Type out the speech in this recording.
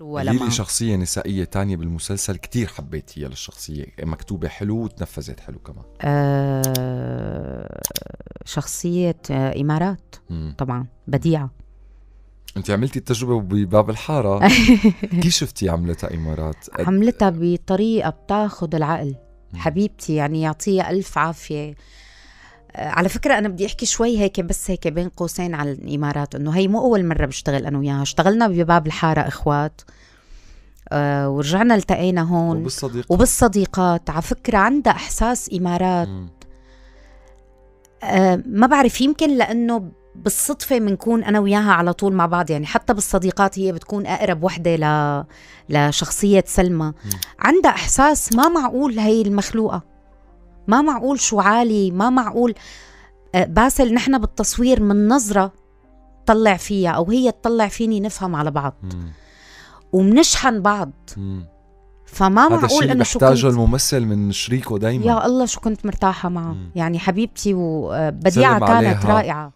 ولا شخصية نسائية تانية بالمسلسل كتير حبيتيها للشخصية مكتوبة حلو وتنفذت حلو كمان آه شخصية آه إمارات مم. طبعا بديعة انت عملتي التجربة بباب الحارة كيف شفتي عملتها إمارات؟ عملتها بطريقة بتاخد العقل حبيبتي يعني يعطيها ألف عافية آه، على فكرة أنا بدي أحكي شوي هيك بس هيك بين قوسين عن الإمارات إنه هي مو أول مرة بشتغل أنا وياها اشتغلنا بباب الحارة إخوات آه ورجعنا التقينا هون وبالصديقات وبالصديقات على فكرة عندها إحساس إمارات آه ما بعرف يمكن لأنه بالصدفة بنكون أنا وياها على طول مع بعض يعني حتى بالصديقات هي بتكون أقرب وحدة ل... لشخصية سلمى عندها إحساس ما معقول هي المخلوقة ما معقول شو عالي ما معقول آه، باسل نحن بالتصوير من نظرة طلع فيها أو هي تطلع فيني نفهم على بعض ومنشحن بعض فما فما معقول انه شو محتاجه الممثل من شريكه دايما يا الله شو كنت مرتاحه معه يعني حبيبتي وبديعه كانت رائعه